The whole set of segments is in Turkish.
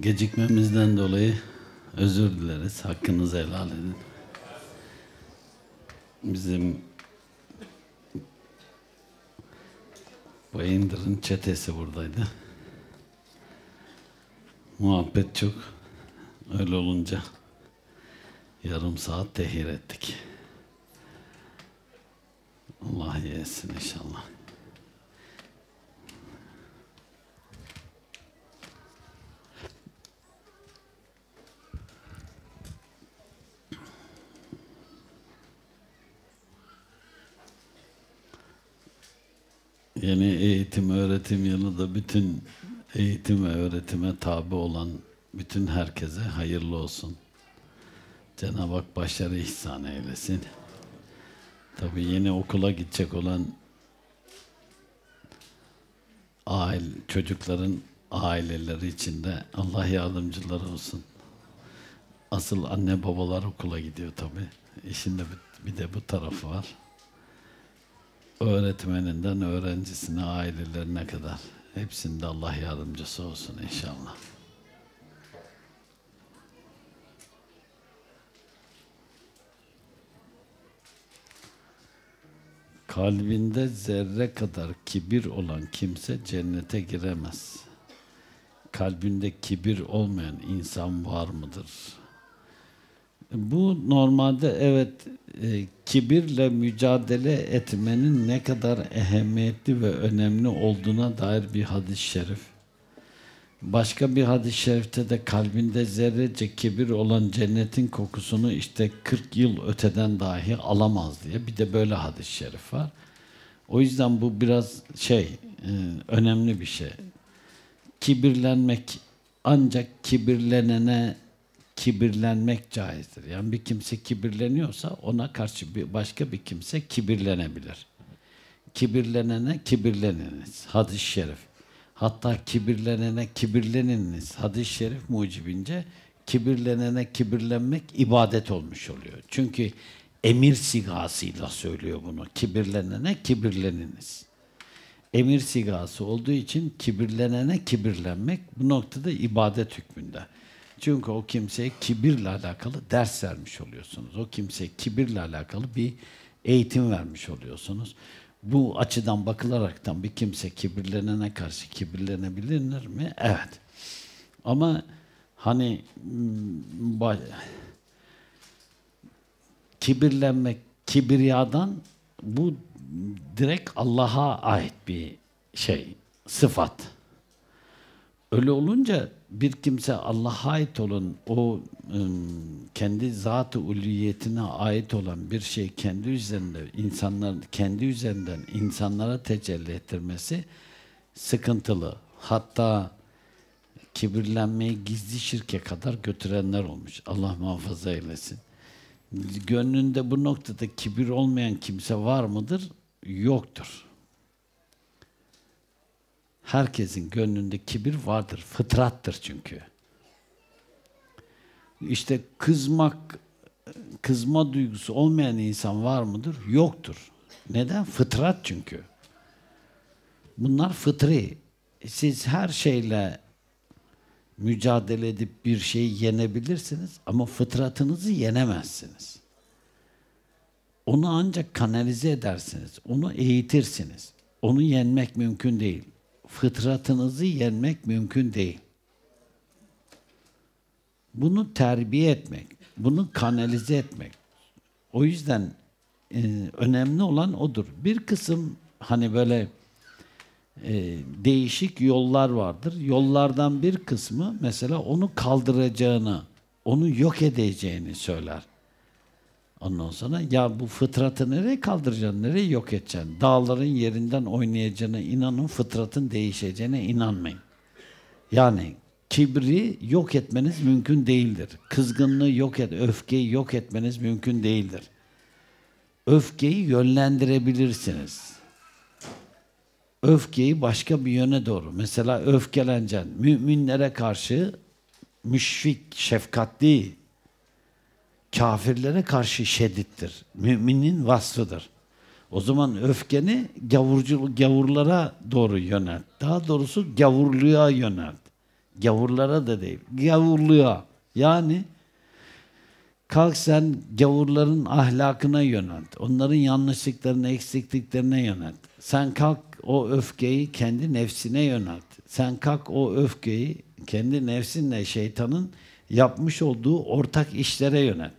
Gecikmemizden dolayı özür dileriz. Hakkınızı helal edin. Bizim Bayındır'ın çetesi buradaydı. Muhabbet çok. Öyle olunca yarım saat tehir ettik. Allah yesin inşallah. Yani eğitim, öğretim yılı da bütün eğitim ve öğretime tabi olan bütün herkese hayırlı olsun. Cenab-ı Hak başarı ihsan eylesin. Tabi yeni okula gidecek olan aile, çocukların aileleri için de Allah yardımcıları olsun. Asıl anne babalar okula gidiyor tabi. İşin de bir de bu tarafı var öğretmeninden öğrencisine, ailelerine kadar hepsinde Allah yardımcısı olsun inşallah. Kalbinde zerre kadar kibir olan kimse cennete giremez. Kalbinde kibir olmayan insan var mıdır? Bu normalde evet e, kibirle mücadele etmenin ne kadar ehemmiyetli ve önemli olduğuna dair bir hadis-i şerif. Başka bir hadis-i şerifte de kalbinde zerrece kibir olan cennetin kokusunu işte 40 yıl öteden dahi alamaz diye bir de böyle hadis-i şerif var. O yüzden bu biraz şey, e, önemli bir şey. Kibirlenmek ancak kibirlenene kibirlenmek caizdir. Yani bir kimse kibirleniyorsa ona karşı bir başka bir kimse kibirlenebilir. Kibirlenene kibirleniniz. Hadis-i şerif. Hatta kibirlenene kibirleniniz. Hadis-i şerif mucibince kibirlenene kibirlenmek ibadet olmuş oluyor. Çünkü emir sigasıyla söylüyor bunu. Kibirlenene kibirleniniz. Emir sigası olduğu için kibirlenene kibirlenmek bu noktada ibadet hükmünde. Çünkü o kimseye kibirle alakalı ders vermiş oluyorsunuz. O kimseye kibirle alakalı bir eğitim vermiş oluyorsunuz. Bu açıdan bakılaraktan bir kimse kibirlenene karşı kibirlenebilir mi? Evet. Ama hani hmm, kibirlenmek, kibriyadan bu direkt Allah'a ait bir şey, sıfat. Öyle olunca bir kimse Allah'a ait olun, o ıı, kendi zatı ulviyetine ait olan bir şey kendi üzerinde insanların kendi üzerinden insanlara tecelli ettirmesi sıkıntılı. Hatta kibirlenmeyi gizli şirke kadar götürenler olmuş. Allah muhafaza eylesin. Gönlünde bu noktada kibir olmayan kimse var mıdır? Yoktur. Herkesin gönlünde kibir vardır. Fıtrattır çünkü. İşte kızmak, kızma duygusu olmayan insan var mıdır? Yoktur. Neden? Fıtrat çünkü. Bunlar fıtri. Siz her şeyle mücadele edip bir şeyi yenebilirsiniz ama fıtratınızı yenemezsiniz. Onu ancak kanalize edersiniz, onu eğitirsiniz. Onu yenmek mümkün değil fıtratınızı yenmek mümkün değil. Bunu terbiye etmek, bunu kanalize etmek. O yüzden e, önemli olan odur. Bir kısım hani böyle e, değişik yollar vardır. Yollardan bir kısmı mesela onu kaldıracağını, onu yok edeceğini söyler. Ondan sonra ya bu fıtratı nereye kaldıracaksın, nereye yok edeceksin? Dağların yerinden oynayacağına inanın, fıtratın değişeceğine inanmayın. Yani kibri yok etmeniz mümkün değildir. Kızgınlığı yok et, öfkeyi yok etmeniz mümkün değildir. Öfkeyi yönlendirebilirsiniz. Öfkeyi başka bir yöne doğru. Mesela öfkeleneceksin. Müminlere karşı müşfik, şefkatli kafirlere karşı şedittir. Müminin vasfıdır. O zaman öfkeni gavurcu, gavurlara doğru yönelt. Daha doğrusu gavurluya yönelt. Gavurlara da değil, gavurluya. Yani kalk sen gavurların ahlakına yönelt. Onların yanlışlıklarına, eksikliklerine yönelt. Sen kalk o öfkeyi kendi nefsine yönelt. Sen kalk o öfkeyi kendi nefsinle şeytanın yapmış olduğu ortak işlere yönelt.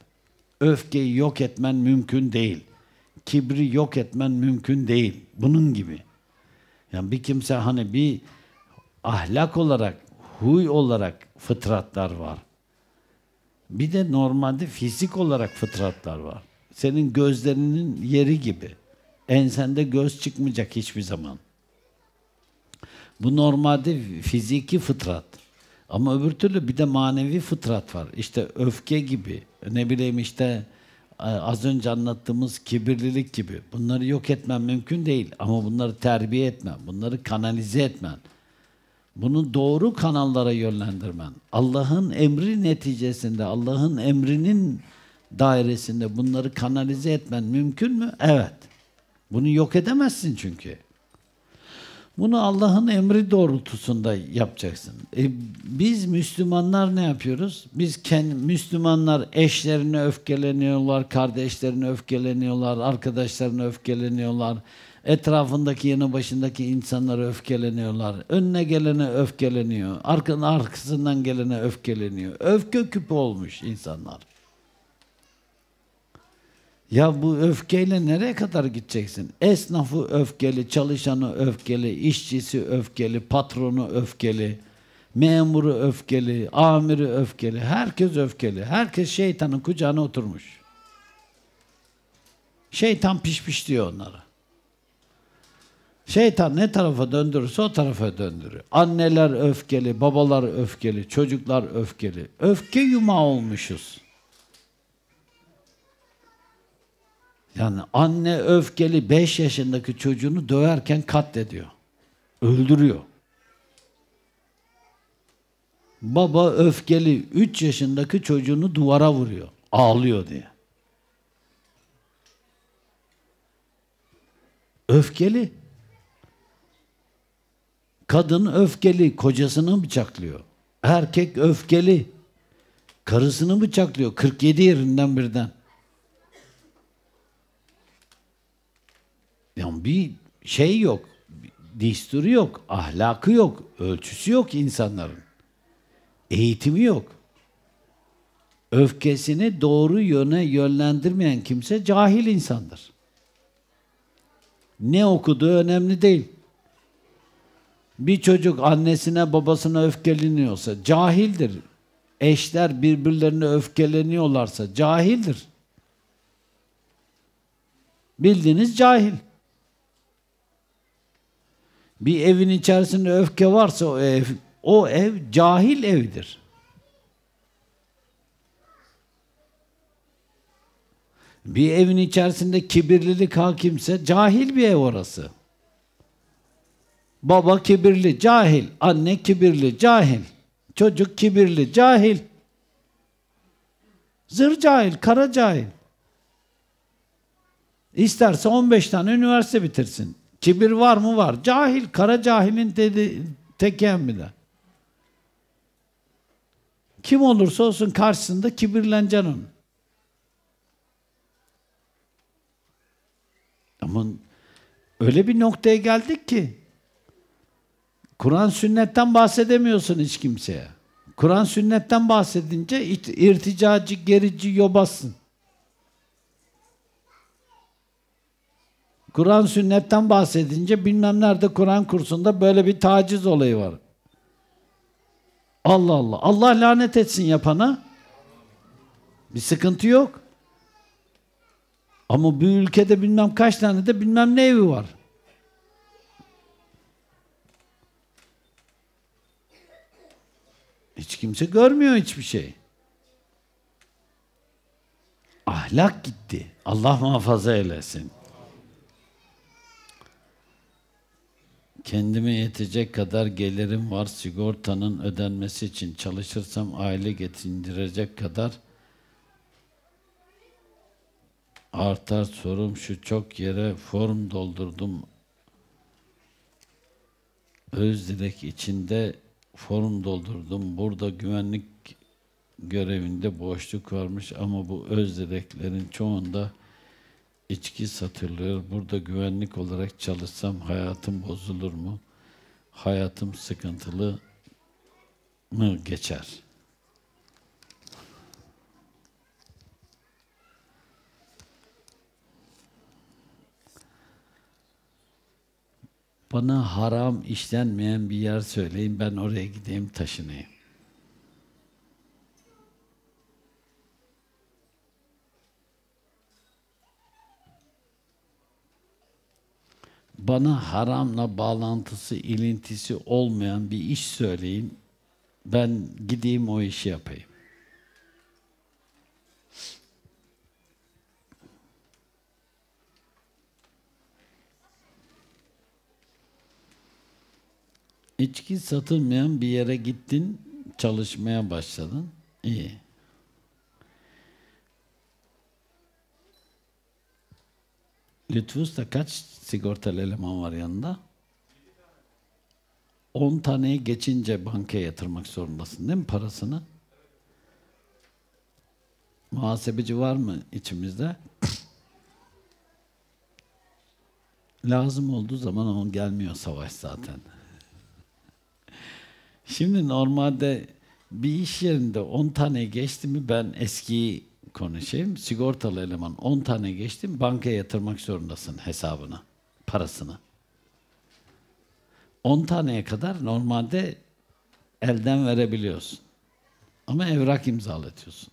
Öfkeyi yok etmen mümkün değil. Kibri yok etmen mümkün değil. Bunun gibi. Yani bir kimse hani bir ahlak olarak, huy olarak fıtratlar var. Bir de normalde fizik olarak fıtratlar var. Senin gözlerinin yeri gibi. Ensende göz çıkmayacak hiçbir zaman. Bu normalde fiziki fıtrat. Ama öbür türlü bir de manevi fıtrat var. İşte öfke gibi, ne bileyim işte e, az önce anlattığımız kibirlilik gibi. Bunları yok etmen mümkün değil ama bunları terbiye etmen, bunları kanalize etmen. Bunu doğru kanallara yönlendirmen. Allah'ın emri neticesinde, Allah'ın emrinin dairesinde bunları kanalize etmen mümkün mü? Evet. Bunu yok edemezsin çünkü. Bunu Allah'ın emri doğrultusunda yapacaksın. E, biz Müslümanlar ne yapıyoruz? Biz kendi Müslümanlar eşlerine öfkeleniyorlar, kardeşlerine öfkeleniyorlar, arkadaşlarına öfkeleniyorlar. Etrafındaki, yanı başındaki insanlara öfkeleniyorlar. Önüne gelene öfkeleniyor. Arkın arkasından gelene öfkeleniyor. Öfke küpü olmuş insanlar. Ya bu öfkeyle nereye kadar gideceksin? Esnafı öfkeli, çalışanı öfkeli, işçisi öfkeli, patronu öfkeli, memuru öfkeli, amiri öfkeli, herkes öfkeli. Herkes şeytanın kucağına oturmuş. Şeytan piş diyor onlara. Şeytan ne tarafa döndürürse o tarafa döndürüyor. Anneler öfkeli, babalar öfkeli, çocuklar öfkeli. Öfke yumağı olmuşuz. Yani anne öfkeli 5 yaşındaki çocuğunu döverken katlediyor. Öldürüyor. Baba öfkeli 3 yaşındaki çocuğunu duvara vuruyor. Ağlıyor diye. Öfkeli. Kadın öfkeli, kocasını bıçaklıyor. Erkek öfkeli, karısını bıçaklıyor. 47 yerinden birden. bir şey yok. Disturu yok, ahlakı yok, ölçüsü yok insanların. Eğitimi yok. Öfkesini doğru yöne yönlendirmeyen kimse cahil insandır. Ne okuduğu önemli değil. Bir çocuk annesine babasına öfkeleniyorsa cahildir. Eşler birbirlerine öfkeleniyorlarsa cahildir. Bildiğiniz cahil. Bir evin içerisinde öfke varsa o ev, o ev cahil evidir. Bir evin içerisinde kibirlilik hakimse cahil bir ev orası. Baba kibirli, cahil. Anne kibirli, cahil. Çocuk kibirli, cahil. Zır cahil, kara cahil. İsterse 15 tane üniversite bitirsin. Kibir var mı? Var. Cahil, kara cahilin dedi, teken bile. Kim olursa olsun karşısında kibirleneceksin onun. Ama öyle bir noktaya geldik ki Kur'an sünnetten bahsedemiyorsun hiç kimseye. Kur'an sünnetten bahsedince irticacı, gerici, yobasın. Kur'an sünnetten bahsedince bilmem nerede Kur'an kursunda böyle bir taciz olayı var. Allah Allah. Allah lanet etsin yapana. Bir sıkıntı yok. Ama bu ülkede bilmem kaç tane de bilmem ne evi var. Hiç kimse görmüyor hiçbir şey. Ahlak gitti. Allah muhafaza eylesin. Kendime yetecek kadar gelirim var. Sigortanın ödenmesi için çalışırsam aile getirecek kadar artar sorum şu çok yere form doldurdum. Öz direk içinde form doldurdum. Burada güvenlik görevinde boşluk varmış ama bu öz direklerin çoğunda içki satılır, burada güvenlik olarak çalışsam hayatım bozulur mu? Hayatım sıkıntılı mı geçer? Bana haram işlenmeyen bir yer söyleyin, ben oraya gideyim taşınayım. bana haramla bağlantısı, ilintisi olmayan bir iş söyleyin. Ben gideyim o işi yapayım. İçki satılmayan bir yere gittin, çalışmaya başladın. İyi. Lütfü kaç sigortalı eleman var yanında? 10 taneyi geçince bankaya yatırmak zorundasın değil mi parasını? Muhasebeci var mı içimizde? Lazım olduğu zaman on gelmiyor savaş zaten. Şimdi normalde bir iş yerinde 10 tane geçti mi ben eskiyi konuşayım. Sigortalı eleman 10 tane geçtim bankaya yatırmak zorundasın hesabına, parasını. 10 taneye kadar normalde elden verebiliyorsun. Ama evrak imzalatıyorsun.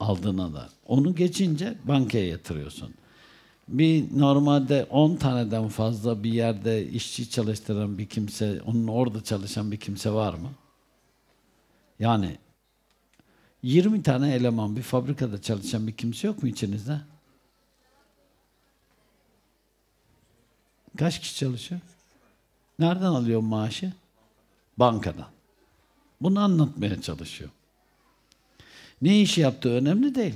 Aldığına da. Onu geçince bankaya yatırıyorsun. Bir normalde 10 taneden fazla bir yerde işçi çalıştıran bir kimse, onun orada çalışan bir kimse var mı? Yani 20 tane eleman bir fabrikada çalışan bir kimse yok mu içinizde? Kaç kişi çalışıyor? Nereden alıyor maaşı? Bankadan. Bunu anlatmaya çalışıyor. Ne iş yaptığı önemli değil.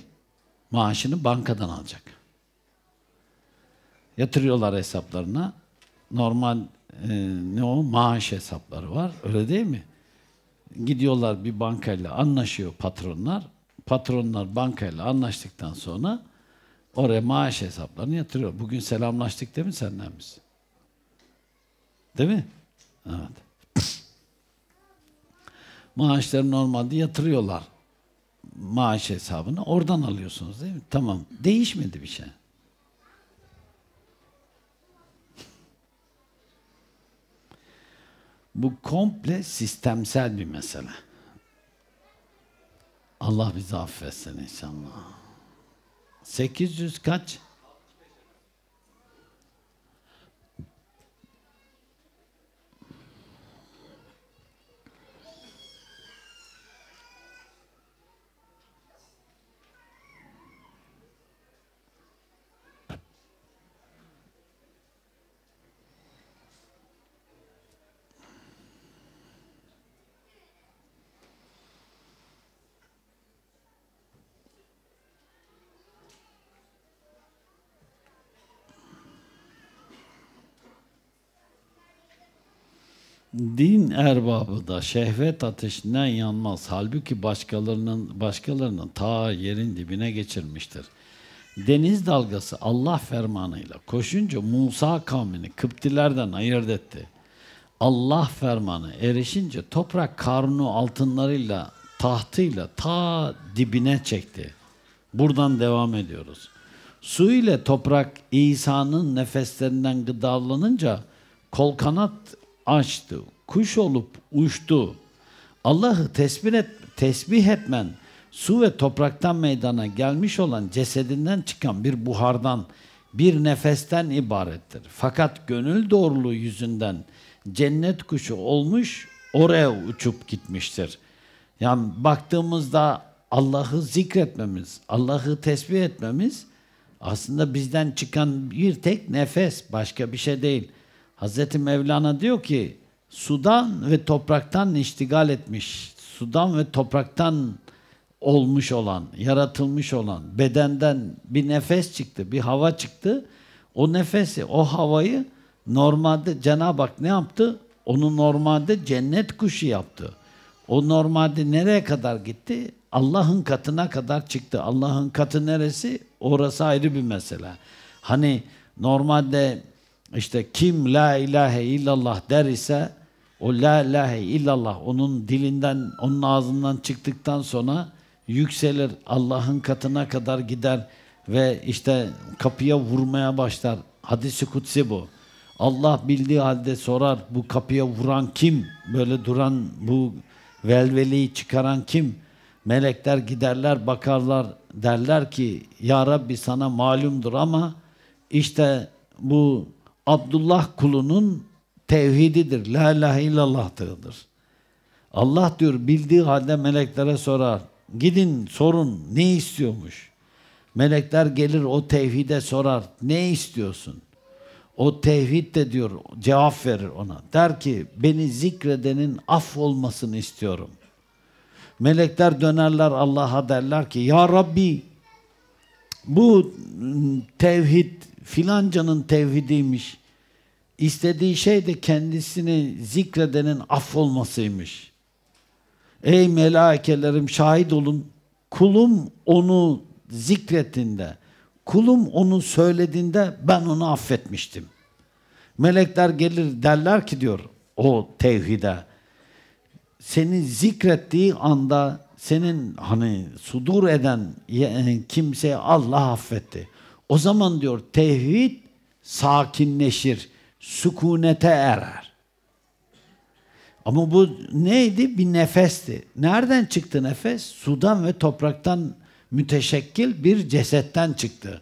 Maaşını bankadan alacak. Yatırıyorlar hesaplarına. Normal e, ne o maaş hesapları var. Öyle değil mi? gidiyorlar bir bankayla anlaşıyor patronlar. Patronlar bankayla anlaştıktan sonra oraya maaş hesaplarını yatırıyor. Bugün selamlaştık değil mi senden biz? Değil mi? Evet. Maaşları normalde yatırıyorlar maaş hesabını. Oradan alıyorsunuz değil mi? Tamam. Değişmedi bir şey. Bu komple sistemsel bir mesele. Allah bizi affetsin inşallah. 800 kaç? din erbabı da şehvet ateşinden yanmaz. Halbuki başkalarının başkalarının ta yerin dibine geçirmiştir. Deniz dalgası Allah fermanıyla koşunca Musa kavmini Kıptilerden ayırt etti. Allah fermanı erişince toprak karnu altınlarıyla tahtıyla ta dibine çekti. Buradan devam ediyoruz. Su ile toprak İsa'nın nefeslerinden gıdalanınca kol kanat açtı, kuş olup uçtu. Allah'ı tesbih, et, tesbih etmen, su ve topraktan meydana gelmiş olan cesedinden çıkan bir buhardan, bir nefesten ibarettir. Fakat gönül doğruluğu yüzünden cennet kuşu olmuş, oraya uçup gitmiştir. Yani baktığımızda Allah'ı zikretmemiz, Allah'ı tesbih etmemiz aslında bizden çıkan bir tek nefes, başka bir şey değil. Hz. Mevlana diyor ki sudan ve topraktan iştigal etmiş, sudan ve topraktan olmuş olan, yaratılmış olan bedenden bir nefes çıktı, bir hava çıktı. O nefesi, o havayı normalde Cenab-ı Hak ne yaptı? Onu normalde cennet kuşu yaptı. O normalde nereye kadar gitti? Allah'ın katına kadar çıktı. Allah'ın katı neresi? Orası ayrı bir mesele. Hani normalde işte kim la ilahe illallah der ise o la ilahe illallah onun dilinden, onun ağzından çıktıktan sonra yükselir, Allah'ın katına kadar gider ve işte kapıya vurmaya başlar. Hadisi kutsi bu. Allah bildiği halde sorar bu kapıya vuran kim? Böyle duran bu velveliyi çıkaran kim? Melekler giderler bakarlar derler ki Ya Rabbi sana malumdur ama işte bu Abdullah kulunun tevhididir. La ilahe illallah'tır. Allah diyor bildiği halde meleklere sorar. Gidin sorun ne istiyormuş? Melekler gelir o tevhide sorar. Ne istiyorsun? O tevhid de diyor cevap verir ona. Der ki beni zikredenin af olmasını istiyorum. Melekler dönerler Allah'a derler ki ya Rabbi bu tevhid filancanın tevhidiymiş. İstediği şey de kendisini zikredenin affolmasıymış. Ey melekelerim şahit olun. Kulum onu zikrettiğinde, kulum onu söylediğinde ben onu affetmiştim. Melekler gelir derler ki diyor o tevhide. Seni zikrettiği anda senin hani sudur eden kimseye Allah affetti. O zaman diyor tevhid sakinleşir, sükunete erer. Ama bu neydi? Bir nefesti. Nereden çıktı nefes? Sudan ve topraktan müteşekkil bir cesetten çıktı.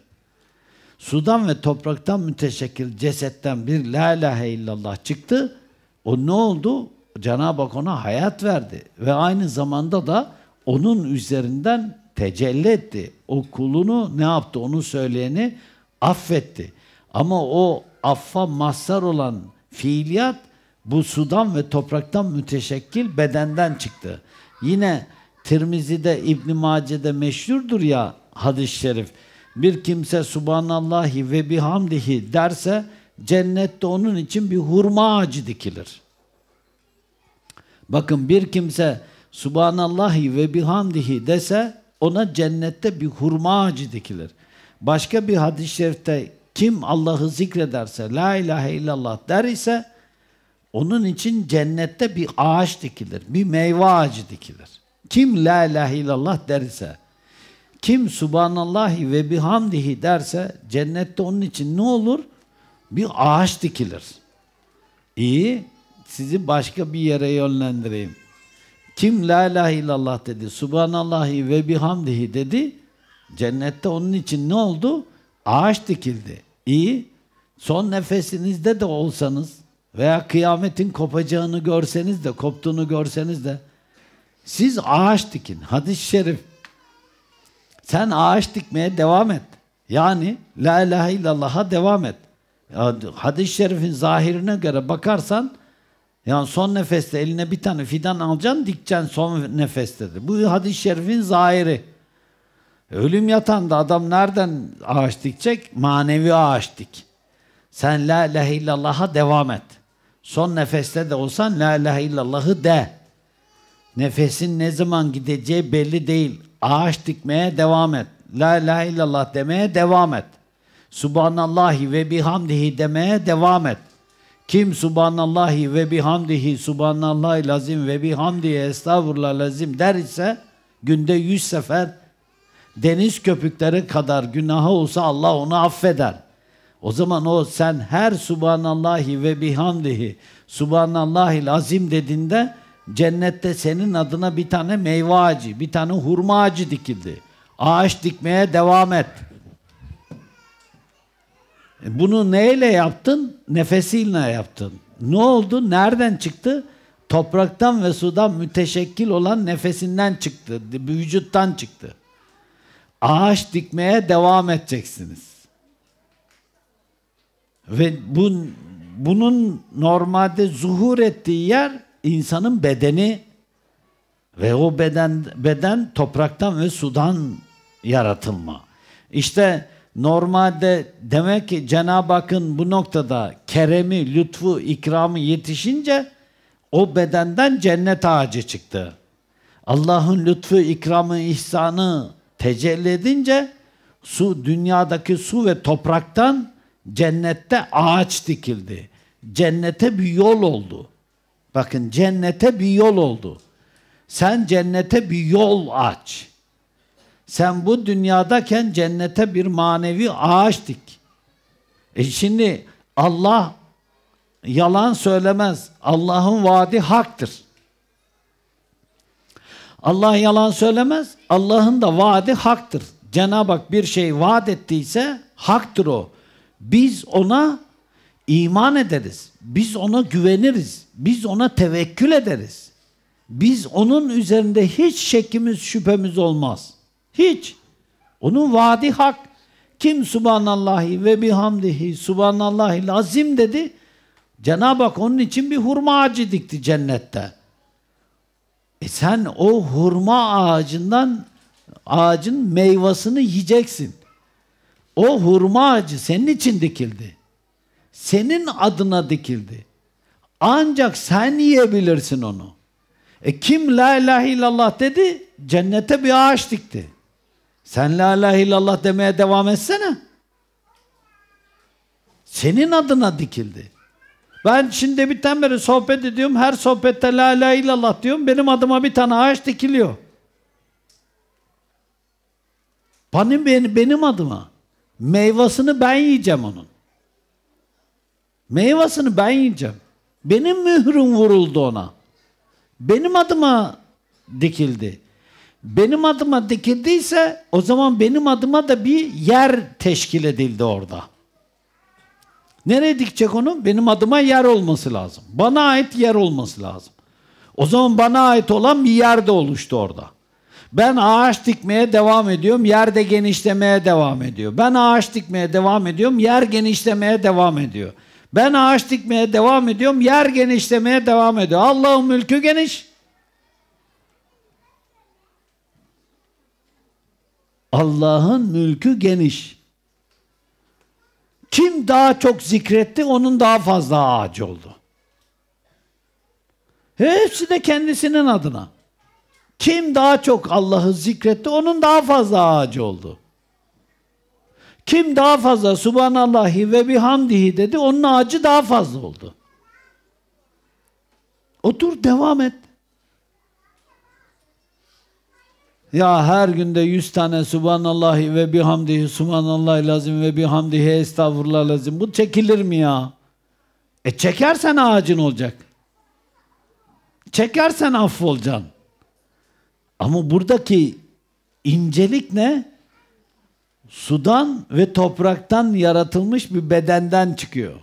Sudan ve topraktan müteşekkil cesetten bir la ilahe illallah çıktı. O ne oldu? Cenab-ı Hak ona hayat verdi. Ve aynı zamanda da onun üzerinden tecelli etti. O kulunu ne yaptı? Onu söyleyeni affetti. Ama o affa mahzar olan fiiliyat bu sudan ve topraktan müteşekkil bedenden çıktı. Yine Tirmizi'de İbn Mace'de meşhurdur ya hadis-i şerif. Bir kimse subhanallahi ve bihamdihi derse cennette onun için bir hurma ağacı dikilir. Bakın bir kimse subhanallahi ve bihamdihi dese ona cennette bir hurma ağacı dikilir. Başka bir hadis-i şerifte kim Allah'ı zikrederse, la ilahe illallah der ise onun için cennette bir ağaç dikilir, bir meyve ağacı dikilir. Kim la ilahe illallah der ise, kim subhanallahi ve bihamdihi derse cennette onun için ne olur? Bir ağaç dikilir. İyi, sizi başka bir yere yönlendireyim. Kim la ilahe illallah dedi, subhanallahi ve bihamdihi dedi, cennette onun için ne oldu? Ağaç dikildi. İyi. Son nefesinizde de olsanız veya kıyametin kopacağını görseniz de, koptuğunu görseniz de siz ağaç dikin. Hadis-i şerif. Sen ağaç dikmeye devam et. Yani la ilahe illallah'a devam et. Hadis-i şerifin zahirine göre bakarsan yani son nefeste eline bir tane fidan alacaksın, dikeceksin son nefeste Bu hadis-i şerifin zahiri. Ölüm yatanda adam nereden ağaç dikecek? Manevi ağaç dik. Sen la ilahe illallah'a devam et. Son nefeste de olsan la ilahe illallah'ı de. Nefesin ne zaman gideceği belli değil. Ağaç dikmeye devam et. La ilahe illallah demeye devam et. Subhanallahi ve bihamdihi demeye devam et. Kim subhanallahi ve bihamdihi subhanallahi lazim ve bihamdihi estağfurullah lazim der ise günde yüz sefer deniz köpükleri kadar günahı olsa Allah onu affeder. O zaman o sen her subhanallahi ve bihamdihi subhanallahi azim dediğinde cennette senin adına bir tane meyve ağacı, bir tane hurma ağacı dikildi. Ağaç dikmeye devam et. E, bunu neyle yaptın? Nefesiyle yaptın. Ne oldu? Nereden çıktı? Topraktan ve sudan müteşekkil olan nefesinden çıktı. Vücuttan çıktı. Ağaç dikmeye devam edeceksiniz. Ve bu, bunun normalde zuhur ettiği yer insanın bedeni ve o beden beden topraktan ve sudan yaratılma. İşte Normalde demek ki Cenab-ı Hakk'ın bu noktada keremi, lütfu, ikramı yetişince o bedenden cennet ağacı çıktı. Allah'ın lütfu, ikramı, ihsanı tecelli edince su dünyadaki su ve topraktan cennette ağaç dikildi. Cennete bir yol oldu. Bakın cennete bir yol oldu. Sen cennete bir yol aç. Sen bu dünyadayken cennete bir manevi ağaç dik. E şimdi Allah yalan söylemez. Allah'ın vaadi haktır. Allah yalan söylemez. Allah'ın da vaadi haktır. Cenab-ı Hak bir şey vaat ettiyse haktır o. Biz ona iman ederiz. Biz ona güveniriz. Biz ona tevekkül ederiz. Biz onun üzerinde hiç şekimiz şüphemiz olmaz. Hiç. Onun vaadi hak. Kim subhanallahi ve bihamdihi subhanallahi lazim dedi. Cenab-ı Hak onun için bir hurma ağacı dikti cennette. E sen o hurma ağacından ağacın meyvasını yiyeceksin. O hurma ağacı senin için dikildi. Senin adına dikildi. Ancak sen yiyebilirsin onu. E kim la ilahe illallah dedi? Cennete bir ağaç dikti. Sen la ilahe illallah demeye devam etsene. Senin adına dikildi. Ben şimdi bitten beri sohbet ediyorum. Her sohbette la ilahe illallah diyorum. Benim adıma bir tane ağaç dikiliyor. benim, benim adıma. Meyvasını ben yiyeceğim onun. Meyvasını ben yiyeceğim. Benim mührüm vuruldu ona. Benim adıma dikildi benim adıma dikildiyse o zaman benim adıma da bir yer teşkil edildi orada. Nereye dikecek onu? Benim adıma yer olması lazım. Bana ait yer olması lazım. O zaman bana ait olan bir yer de oluştu orada. Ben ağaç dikmeye devam ediyorum, yer de genişlemeye devam ediyor. Ben ağaç dikmeye devam ediyorum, yer genişlemeye devam ediyor. Ben ağaç dikmeye devam ediyorum, yer genişlemeye devam ediyor. Allah'ın mülkü geniş, Allah'ın mülkü geniş. Kim daha çok zikretti onun daha fazla ağacı oldu. Hepsi de kendisinin adına. Kim daha çok Allah'ı zikretti onun daha fazla ağacı oldu. Kim daha fazla subhanallahi ve bihamdihi dedi onun ağacı daha fazla oldu. Otur devam et. Ya her günde yüz tane subhanallah ve bihamdihi subhanallah lazım ve bihamdihi estağfurullah lazım. Bu çekilir mi ya? E çekersen ağacın olacak. Çekersen affolacaksın. Ama buradaki incelik ne? Sudan ve topraktan yaratılmış bir bedenden çıkıyor.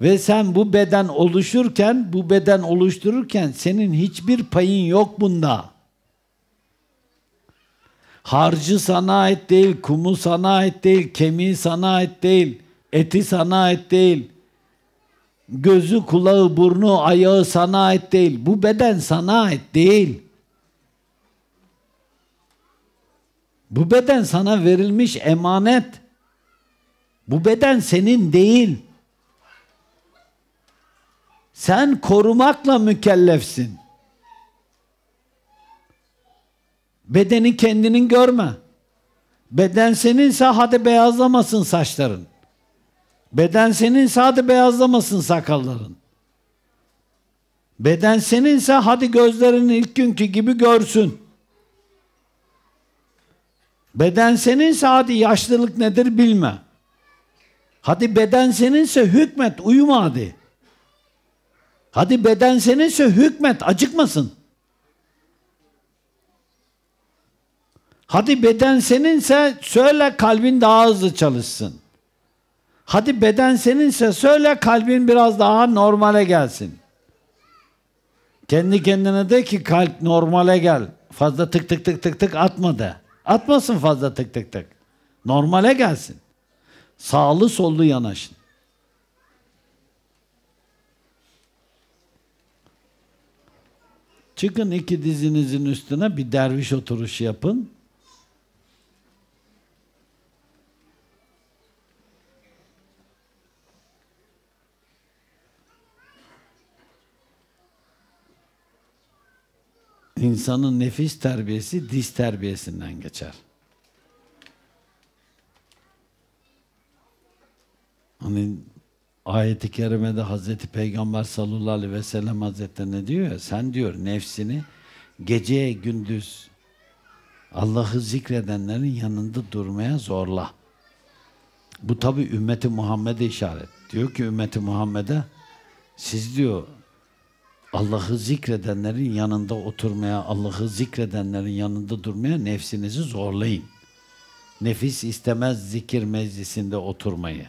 Ve sen bu beden oluşurken, bu beden oluştururken senin hiçbir payın yok bunda. Harcı sana ait değil, kumu sana ait değil, kemiği sana ait değil, eti sana ait değil. Gözü, kulağı, burnu, ayağı sana ait değil. Bu beden sana ait değil. Bu beden sana verilmiş emanet. Bu beden senin değil. Sen korumakla mükellefsin. Bedeni kendinin görme. Beden seninse hadi beyazlamasın saçların. Beden seninse hadi beyazlamasın sakalların. Beden seninse hadi gözlerin ilk günkü gibi görsün. Beden seninse hadi yaşlılık nedir bilme. Hadi beden seninse hükmet uyuma hadi. Hadi beden seninse hükmet acıkmasın. Hadi beden seninse söyle kalbin daha hızlı çalışsın. Hadi beden seninse söyle kalbin biraz daha normale gelsin. Kendi kendine de ki kalp normale gel. Fazla tık tık tık tık tık atma de. Atmasın fazla tık tık tık. Normale gelsin. Sağlı sollu yanaşın. Çıkın iki dizinizin üstüne bir derviş oturuşu yapın. insanın nefis terbiyesi diz terbiyesinden geçer. Hani ayeti kerimede Hazreti Peygamber sallallahu aleyhi ve sellem hazretlerine diyor ya sen diyor nefsini gece gündüz Allah'ı zikredenlerin yanında durmaya zorla. Bu tabi ümmeti Muhammed'e işaret. Diyor ki ümmeti Muhammed'e siz diyor Allah'ı zikredenlerin yanında oturmaya, Allah'ı zikredenlerin yanında durmaya nefsinizi zorlayın. Nefis istemez zikir meclisinde oturmayı.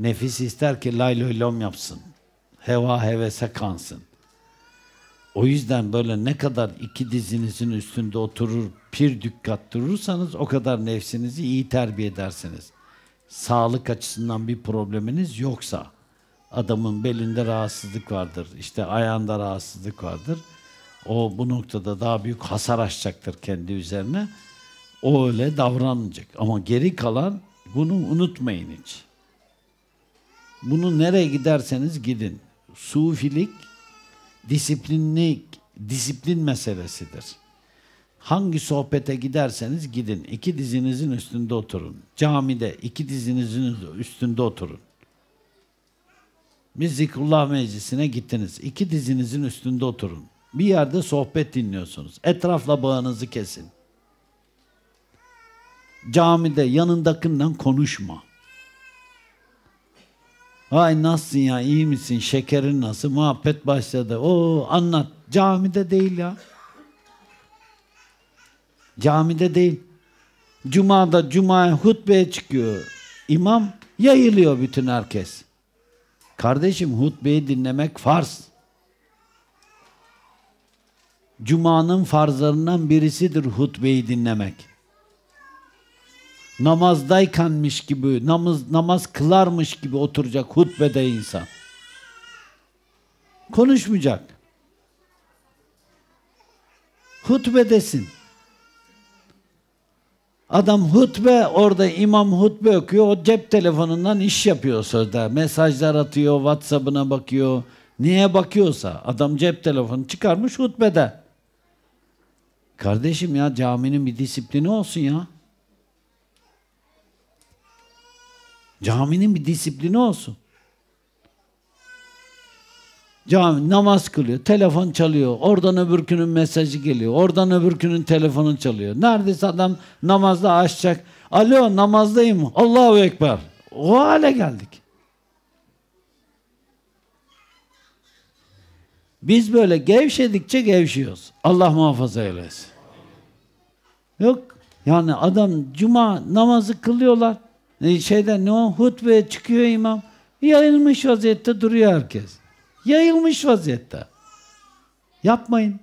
Nefis ister ki layloy lom yapsın. Heva hevese kansın. O yüzden böyle ne kadar iki dizinizin üstünde oturur, pir dikkat durursanız o kadar nefsinizi iyi terbiye edersiniz. Sağlık açısından bir probleminiz yoksa adamın belinde rahatsızlık vardır, işte ayağında rahatsızlık vardır. O bu noktada daha büyük hasar açacaktır kendi üzerine. O öyle davranmayacak. Ama geri kalan bunu unutmayın hiç. Bunu nereye giderseniz gidin. Sufilik disiplinlik, disiplin meselesidir. Hangi sohbete giderseniz gidin. iki dizinizin üstünde oturun. Camide iki dizinizin üstünde oturun bir zikrullah meclisine gittiniz. İki dizinizin üstünde oturun. Bir yerde sohbet dinliyorsunuz. Etrafla bağınızı kesin. Camide yanındakinden konuşma. Ay nasılsın ya iyi misin şekerin nasıl muhabbet başladı. O anlat camide değil ya. Camide değil. Cuma'da cumaya hutbeye çıkıyor. İmam yayılıyor bütün herkes. Kardeşim hutbeyi dinlemek farz. Cuma'nın farzlarından birisidir hutbeyi dinlemek. Namazdaykanmış gibi, namaz, namaz kılarmış gibi oturacak hutbede insan. Konuşmayacak. Hutbedesin. Adam hutbe orada imam hutbe okuyor. O cep telefonundan iş yapıyor sözde. Mesajlar atıyor, WhatsApp'ına bakıyor. Niye bakıyorsa adam cep telefonu çıkarmış hutbede. Kardeşim ya caminin bir disiplini olsun ya. Caminin bir disiplini olsun. Cami namaz kılıyor, telefon çalıyor. Oradan öbürkünün mesajı geliyor. Oradan öbürkünün telefonu çalıyor. Neredeyse adam namazda açacak. Alo namazdayım. Allahu Ekber. O hale geldik. Biz böyle gevşedikçe gevşiyoruz. Allah muhafaza eylesin. Yok yani adam cuma namazı kılıyorlar. E, Şeyden ne o hutbeye çıkıyor imam. Yayılmış vaziyette duruyor herkes. Yayılmış vaziyette. Yapmayın.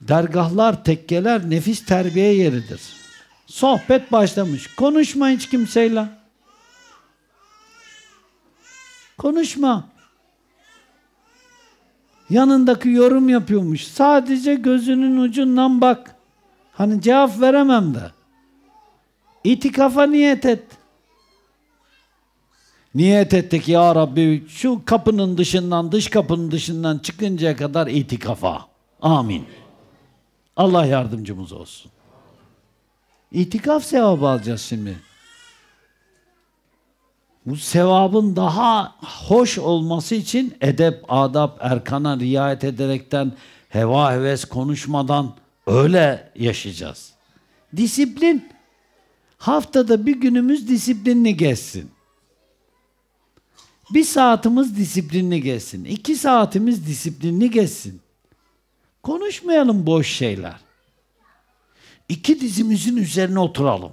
Dergahlar, tekkeler nefis terbiye yeridir. Sohbet başlamış. Konuşma hiç kimseyle. Konuşma. Yanındaki yorum yapıyormuş. Sadece gözünün ucundan bak. Hani cevap veremem de. İtikafa niyet et. Niyet ettik ya Rabbi şu kapının dışından dış kapının dışından çıkıncaya kadar itikafa. Amin. Allah yardımcımız olsun. İtikaf sevabı alacağız şimdi. Bu sevabın daha hoş olması için edep, adap, erkana riayet ederekten, heva heves konuşmadan öyle yaşayacağız. Disiplin. Haftada bir günümüz disiplinli geçsin. Bir saatimiz disiplinli geçsin. iki saatimiz disiplinli geçsin. Konuşmayalım boş şeyler. İki dizimizin üzerine oturalım.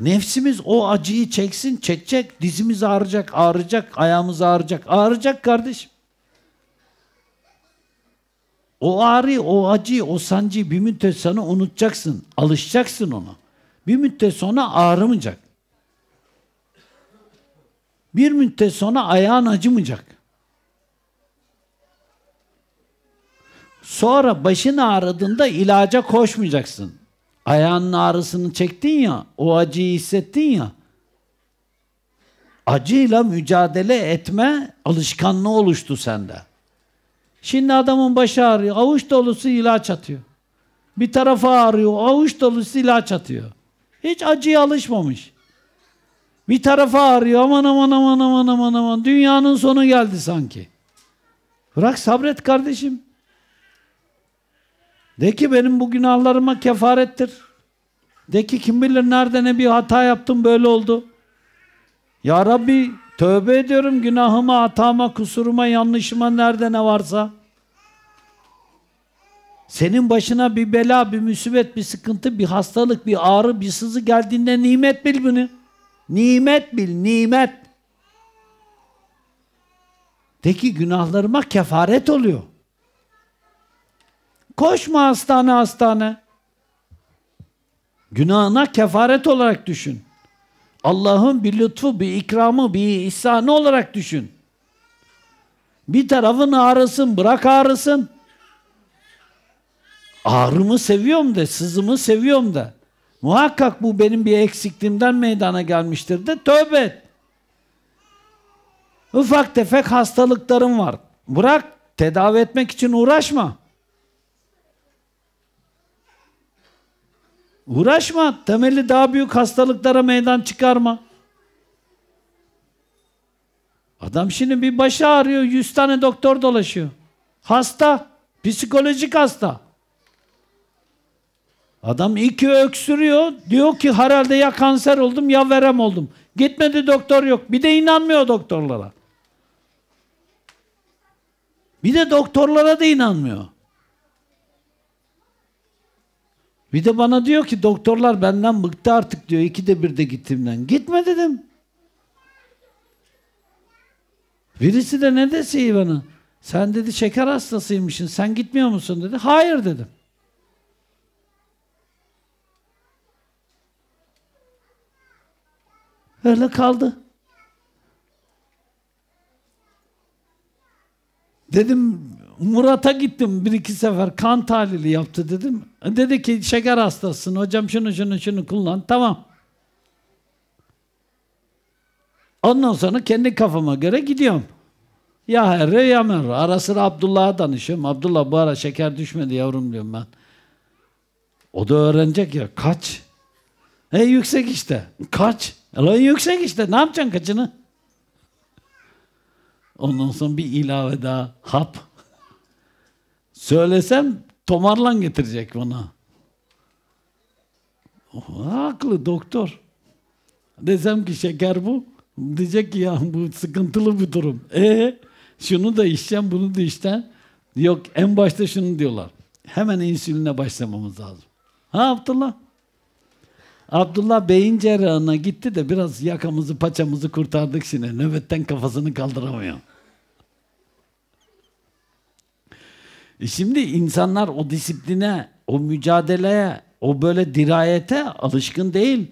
Nefsimiz o acıyı çeksin, çekecek. Dizimiz ağrıyacak, ağrıyacak, ayağımız ağrıyacak. Ağrıyacak kardeşim. O ağrı, o acı, o sancıyı bir müddet sonra unutacaksın. Alışacaksın ona. Bir müddet sonra ağrımayacak. Bir müddet sonra ayağın acımayacak. Sonra başın ağrıdığında ilaca koşmayacaksın. Ayağının ağrısını çektin ya, o acıyı hissettin ya. Acıyla mücadele etme alışkanlığı oluştu sende. Şimdi adamın başı ağrıyor, avuç dolusu ilaç atıyor. Bir tarafa ağrıyor, avuç dolusu ilaç atıyor. Hiç acıya alışmamış. Bir tarafa ağrıyor. Aman aman aman aman aman aman. Dünyanın sonu geldi sanki. Bırak sabret kardeşim. De ki benim bu günahlarıma kefarettir. De ki kim bilir nerede ne bir hata yaptım böyle oldu. Ya Rabbi tövbe ediyorum günahıma, hatama, kusuruma, yanlışıma nerede ne varsa. Senin başına bir bela, bir musibet, bir sıkıntı, bir hastalık, bir ağrı, bir sızı geldiğinde nimet bil bunu. Nimet bil, nimet. De ki günahlarıma kefaret oluyor. Koşma hastane hastane. Günahına kefaret olarak düşün. Allah'ın bir lütfu, bir ikramı, bir ihsanı olarak düşün. Bir tarafın ağrısın, bırak ağrısın. Ağrımı seviyorum de, sızımı seviyorum da. Muhakkak bu benim bir eksikliğimden meydana gelmiştir de tövbe et. Ufak tefek hastalıkların var. Bırak tedavi etmek için uğraşma. Uğraşma. Temeli daha büyük hastalıklara meydan çıkarma. Adam şimdi bir başı ağrıyor. Yüz tane doktor dolaşıyor. Hasta. Psikolojik hasta. Adam iki öksürüyor. Diyor ki herhalde ya kanser oldum ya verem oldum. Gitmedi doktor yok. Bir de inanmıyor doktorlara. Bir de doktorlara da inanmıyor. Bir de bana diyor ki doktorlar benden bıktı artık diyor. de bir de gittimden Gitme dedim. Birisi de ne dese bana? Sen dedi şeker hastasıymışsın. Sen gitmiyor musun dedi. Hayır dedim. Öyle kaldı. Dedim Murat'a gittim bir iki sefer kan tahlili yaptı dedim. Dedi ki şeker hastasın hocam şunu şunu şunu kullan tamam. Ondan sonra kendi kafama göre gidiyorum. Ya herre ya merre. Ara sıra Abdullah'a danışıyorum. Abdullah bu ara şeker düşmedi yavrum diyorum ben. O da öğrenecek ya kaç. E yüksek işte. Kaç. Alay yüksek işte. Ne yapacaksın kaçını? Ondan sonra bir ilave daha. Hap. Söylesem tomarlan getirecek bana. Oh, haklı doktor. Desem ki şeker bu. Diyecek ki ya bu sıkıntılı bir durum. E şunu da içeceğim bunu da içten. Yok en başta şunu diyorlar. Hemen insüline başlamamız lazım. Ha Abdullah? Abdullah beyin cerrahına gitti de biraz yakamızı paçamızı kurtardık şimdi. Nöbetten kafasını kaldıramıyor. E şimdi insanlar o disipline, o mücadeleye, o böyle dirayete alışkın değil.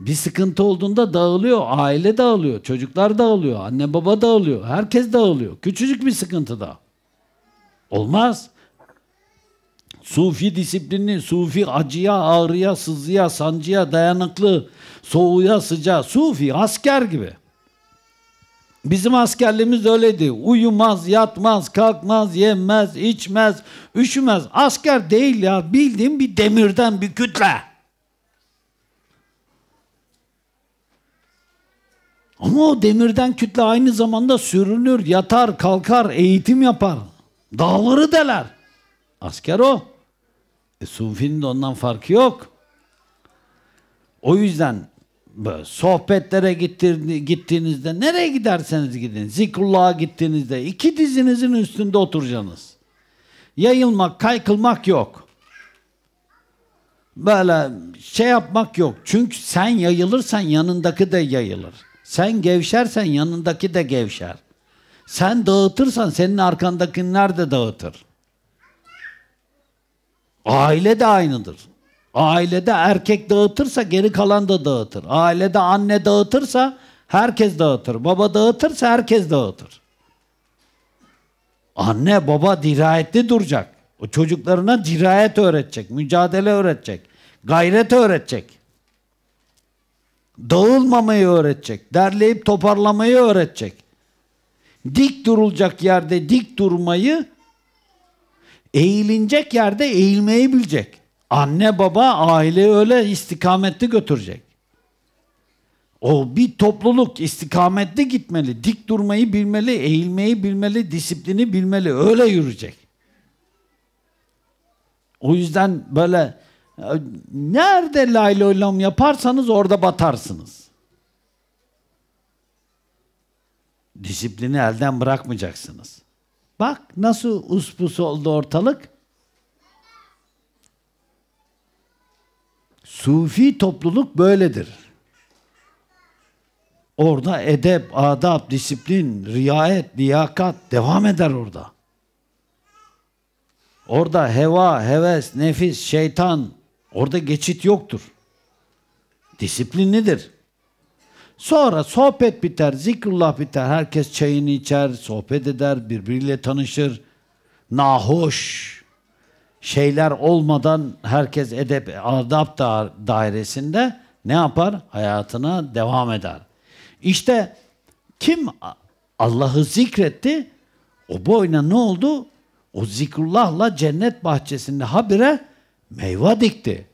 Bir sıkıntı olduğunda dağılıyor. Aile dağılıyor, çocuklar dağılıyor, anne baba dağılıyor, herkes dağılıyor. Küçücük bir sıkıntı sıkıntıda. Olmaz. Sufi disiplini, sufi acıya, ağrıya, sızıya, sancıya dayanıklı, soğuğa, sıcağa, sufi asker gibi. Bizim askerliğimiz öyleydi. Uyumaz, yatmaz, kalkmaz, yenmez, içmez, üşümez. Asker değil ya. Bildiğin bir demirden bir kütle. Ama o demirden kütle aynı zamanda sürünür, yatar, kalkar, eğitim yapar. Dağları deler. Asker o. E, sufinin de ondan farkı yok. O yüzden sohbetlere gittiğinizde nereye giderseniz gidin zikrullah'a gittiğinizde iki dizinizin üstünde oturacaksınız. Yayılmak, kaykılmak yok. Böyle şey yapmak yok. Çünkü sen yayılırsan yanındaki de yayılır. Sen gevşersen yanındaki de gevşer. Sen dağıtırsan senin arkandakiler de dağıtır. Aile de aynıdır. Ailede erkek dağıtırsa geri kalan da dağıtır. Ailede anne dağıtırsa herkes dağıtır. Baba dağıtırsa herkes dağıtır. Anne baba dirayetli duracak. O çocuklarına dirayet öğretecek, mücadele öğretecek, gayret öğretecek. Dağılmamayı öğretecek, derleyip toparlamayı öğretecek. Dik durulacak yerde dik durmayı Eğilinecek yerde eğilmeyi bilecek. Anne baba aile öyle istikametli götürecek. O bir topluluk istikametli gitmeli, dik durmayı bilmeli, eğilmeyi bilmeli, disiplini bilmeli, öyle yürüyecek. O yüzden böyle nerede layloylam yaparsanız orada batarsınız. Disiplini elden bırakmayacaksınız. Bak nasıl uspus oldu ortalık. Sufi topluluk böyledir. Orada edep, adab, disiplin, riayet, liyakat devam eder orada. Orada heva, heves, nefis, şeytan orada geçit yoktur. Disiplinlidir. Sonra sohbet biter, zikrullah biter. Herkes çayını içer, sohbet eder, birbiriyle tanışır. Nahoş şeyler olmadan herkes edep, adab da dairesinde ne yapar? Hayatına devam eder. İşte kim Allah'ı zikretti, o boyuna ne oldu? O zikrullahla cennet bahçesinde habire meyve dikti.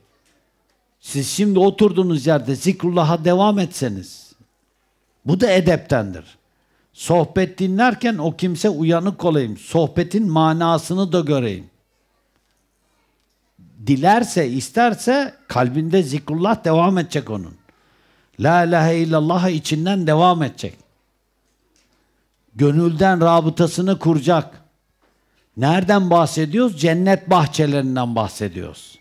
Siz şimdi oturduğunuz yerde zikrullaha devam etseniz, bu da edeptendir. Sohbet dinlerken o kimse uyanık olayım. Sohbetin manasını da göreyim. Dilerse, isterse kalbinde zikrullah devam edecek onun. La ilahe illallah içinden devam edecek. Gönülden rabıtasını kuracak. Nereden bahsediyoruz? Cennet bahçelerinden bahsediyoruz.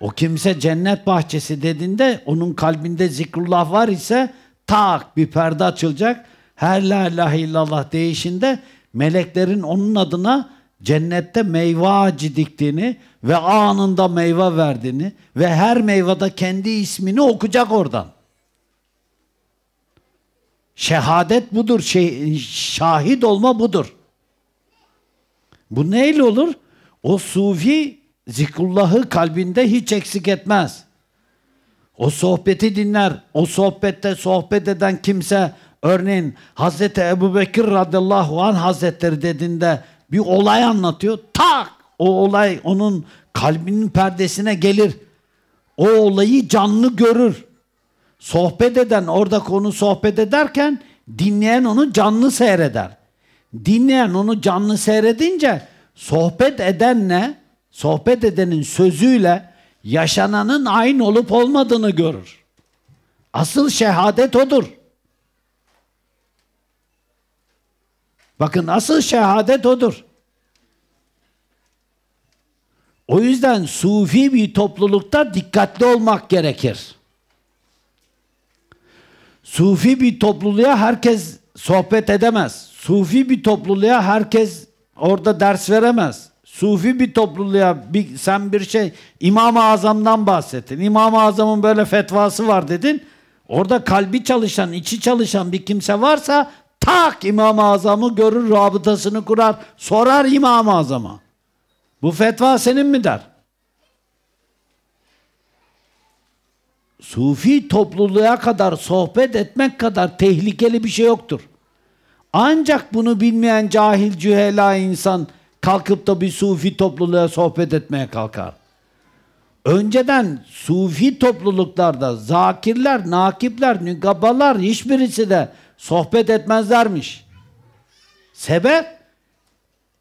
O kimse cennet bahçesi dediğinde onun kalbinde zikrullah var ise tak bir perde açılacak. Her la ilahe illallah değişinde meleklerin onun adına cennette meyve ağacı diktiğini ve anında meyve verdiğini ve her meyvada kendi ismini okuyacak oradan. Şehadet budur, şey, şahit olma budur. Bu neyle olur? O sufi zikrullahı kalbinde hiç eksik etmez. O sohbeti dinler. O sohbette sohbet eden kimse örneğin Hazreti Ebubekir Bekir radıyallahu anh hazretleri dediğinde bir olay anlatıyor. Tak! O olay onun kalbinin perdesine gelir. O olayı canlı görür. Sohbet eden orada konu sohbet ederken dinleyen onu canlı seyreder. Dinleyen onu canlı seyredince sohbet edenle sohbet edenin sözüyle yaşananın aynı olup olmadığını görür. Asıl şehadet odur. Bakın asıl şehadet odur. O yüzden sufi bir toplulukta dikkatli olmak gerekir. Sufi bir topluluğa herkes sohbet edemez. Sufi bir topluluğa herkes orada ders veremez. Sufi bir topluluğa bir, sen bir şey İmam-ı Azam'dan bahsettin. İmam-ı Azam'ın böyle fetvası var dedin. Orada kalbi çalışan, içi çalışan bir kimse varsa tak İmam-ı Azam'ı görür, rabıtasını kurar, sorar İmam-ı Azam'a. Bu fetva senin mi der? Sufi topluluğa kadar sohbet etmek kadar tehlikeli bir şey yoktur. Ancak bunu bilmeyen cahil cühela insan kalkıp da bir sufi topluluğa sohbet etmeye kalkar. Önceden sufi topluluklarda zakirler, nakipler, nügabalar hiçbirisi de sohbet etmezlermiş. Sebep?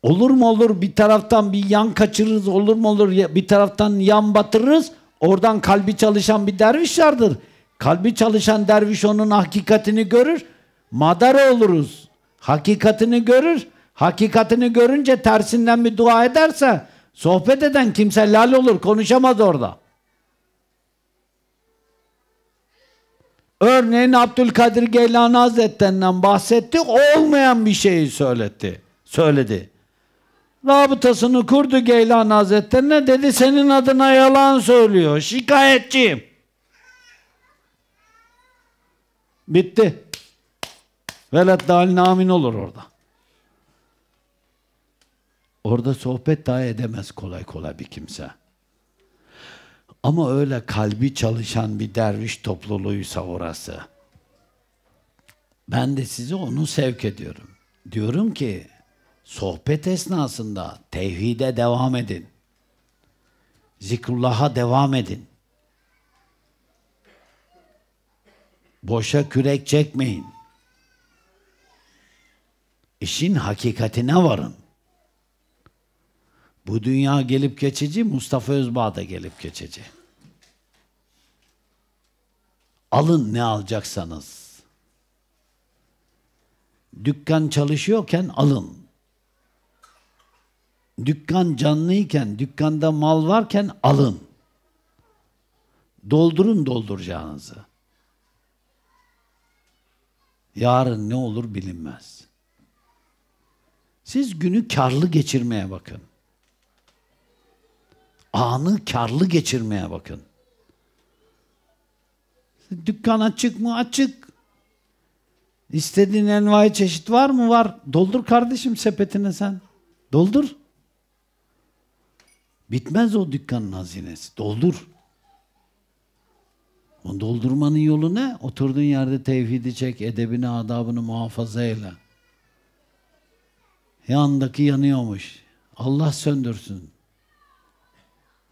Olur mu olur bir taraftan bir yan kaçırırız, olur mu olur bir taraftan yan batırırız. Oradan kalbi çalışan bir derviş vardır. Kalbi çalışan derviş onun hakikatini görür. Madara oluruz. Hakikatini görür. Hakikatini görünce tersinden bir dua ederse sohbet eden kimse lal olur, konuşamaz orada. Örneğin Abdülkadir Geylani Hazretlerinden bahsetti, olmayan bir şeyi söyletti. Söyledi. Rabıtasını kurdu Geylani Hazretlerine, dedi senin adına yalan söylüyor, şikayetçiyim. Bitti. Velet dalin amin olur orada. Orada sohbet daha edemez kolay kolay bir kimse. Ama öyle kalbi çalışan bir derviş topluluğuysa orası. Ben de sizi onu sevk ediyorum. Diyorum ki sohbet esnasında tevhide devam edin. Zikrullah'a devam edin. Boşa kürek çekmeyin. İşin hakikatine varın. Bu dünya gelip geçici, Mustafa Özbağ da gelip geçici. Alın ne alacaksanız. Dükkan çalışıyorken alın. Dükkan canlıyken, dükkanda mal varken alın. Doldurun dolduracağınızı. Yarın ne olur bilinmez. Siz günü karlı geçirmeye bakın. Anı karlı geçirmeye bakın. Dükkan açık mı? Açık. İstediğin envai çeşit var mı? Var. Doldur kardeşim sepetine sen. Doldur. Bitmez o dükkanın hazinesi. Doldur. O doldurmanın yolu ne? Oturduğun yerde tevhidi çek, edebini, adabını muhafaza eyle. Yandaki yanıyormuş. Allah söndürsün.